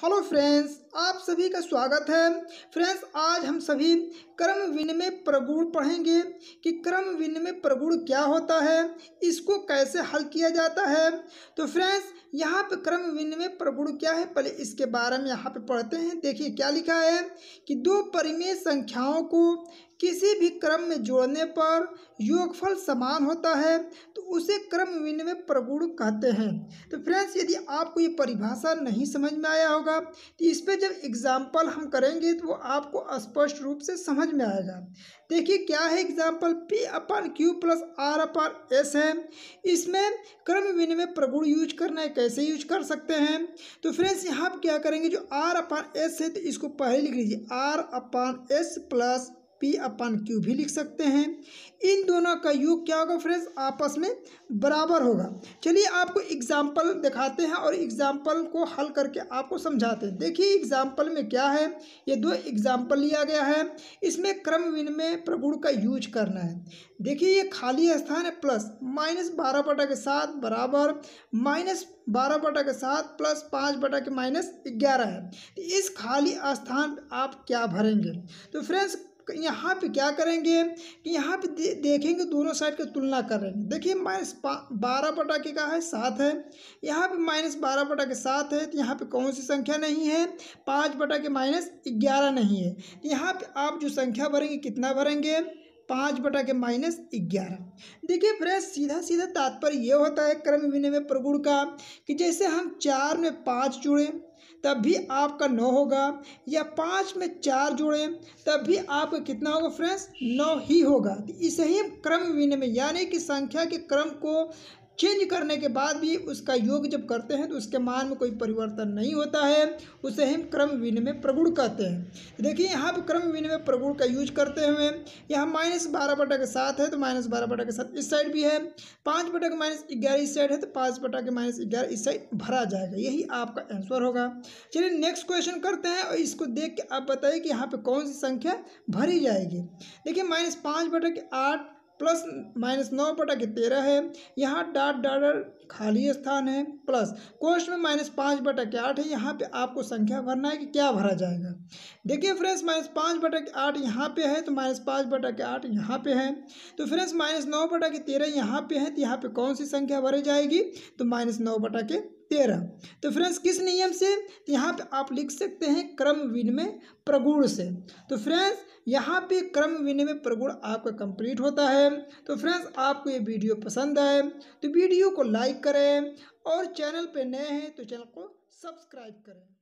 hello friends आप सभी का स्वागत है फ्रेंड्स आज हम सभी कर्म विनिमय प्रगुण पढ़ेंगे कि कर्म विनिमय प्रगुण क्या होता है इसको कैसे हल किया जाता है तो फ्रेंड्स यहाँ पे कर्म विनिमय प्रगुण क्या है पहले इसके बारे में यहाँ पे पढ़ते हैं देखिए क्या लिखा है कि दो परिमेय संख्याओं को किसी भी क्रम में जोड़ने पर योगफल समान होता है तो उसे क्रम विनिमय प्रगुण कहते हैं तो फ्रेंड्स यदि आपको ये परिभाषा नहीं समझ में आया हो होगा तो इस पर जब एग्ज़ाम्पल हम करेंगे तो वो आपको स्पष्ट रूप से समझ में आएगा देखिए क्या है example P upon Q plus R upon S है इसमें क्रम विनिमय प्रगुण यूज करना है कैसे यूज कर सकते हैं तो फ्रेंड्स यहाँ क्या करेंगे जो आर अपन एस है तो इसको पहले लिख लीजिए R upon S plus P upon Q भी लिख सकते हैं इन दोनों का योग क्या होगा फ्रेंड्स आपस में बराबर होगा चलिए आपको एग्जाम्पल दिखाते हैं और एग्जाम्पल को हल करके आपको समझाते हैं देखिए एग्जाम्पल में क्या है ये दो एग्जाम्पल लिया गया है इसमें क्रम विनिमय प्रगुण का यूज करना है देखिए ये खाली स्थान है प्लस माइनस बारह बटा के साथ बराबर माइनस बारह बटा के साथ प्लस पाँच बटा के माइनस ग्यारह है तो इस खाली स्थान आप क्या भरेंगे तो फ्रेंड्स यहाँ पे क्या करेंगे कि यहाँ पे दे, देखेंगे दोनों साइड की तुलना करेंगे देखिए माइनस बारह बटा के का है सात है यहाँ पे माइनस बारह बटा के सात है तो यहाँ पे कौन सी संख्या नहीं है पाँच बटा के माइनस ग्यारह नहीं है तो यहाँ पे आप जो संख्या भरेंगे कितना भरेंगे पाँच बटा के माइनस ग्यारह देखिए फ्रेंड्स सीधा सीधा तात्पर्य ये होता है क्रम में प्रगुण का कि जैसे हम चार में पाँच जुड़े तब भी आपका नौ होगा या पाँच में चार जोड़ें तब भी आपका कितना होगा फ्रेंड्स नौ ही होगा तो इसे ही हम क्रम में यानी कि संख्या के क्रम को चेंज करने के बाद भी उसका योग जब करते हैं तो उसके मान में कोई परिवर्तन नहीं होता है उसे हम क्रम विनिमय प्रगुण कहते हैं देखिए यहाँ पर क्रम विनिमय प्रगुण का यूज करते हुए यहाँ माइनस बारह बटा के साथ है तो माइनस बारह बटा के साथ इस साइड भी है पाँच बटा के माइनस ग्यारह इस साइड है तो पाँच बटा के माइनस ग्यारह इस साइड भरा जाएगा यही आपका आंसर होगा चलिए नेक्स्ट क्वेश्चन करते हैं और इसको देख के आप बताइए कि यहाँ पर कौन सी संख्या भरी जाएगी देखिए माइनस पाँच बटा के आठ प्लस माइनस नौ बटा के तेरह है यहाँ डाट डाटर खाली स्थान है प्लस कोष्ट में माइनस पाँच बटा के आठ है यहाँ पे आपको संख्या भरना है कि क्या भरा जाएगा देखिए फ्रेंड्स माइनस पाँच बटा के आठ यहाँ पे है तो माइनस पाँच बटा के आठ यहाँ पे है तो फ्रेंड्स माइनस नौ बटा के तेरह यहाँ पे है तो यहाँ पे कौन सी संख्या भरी जाएगी तो माइनस नौ बटा के तेरह तो फ्रेंड्स किस नियम से तो यहाँ पे आप लिख सकते हैं क्रम विनिमय प्रगुण से तो फ्रेंड्स यहाँ पे क्रम विनिमय प्रगुण आपका कंप्लीट होता है तो फ्रेंड्स आपको ये वीडियो पसंद आए तो वीडियो को लाइक करें और चैनल पे नए हैं तो चैनल को सब्सक्राइब करें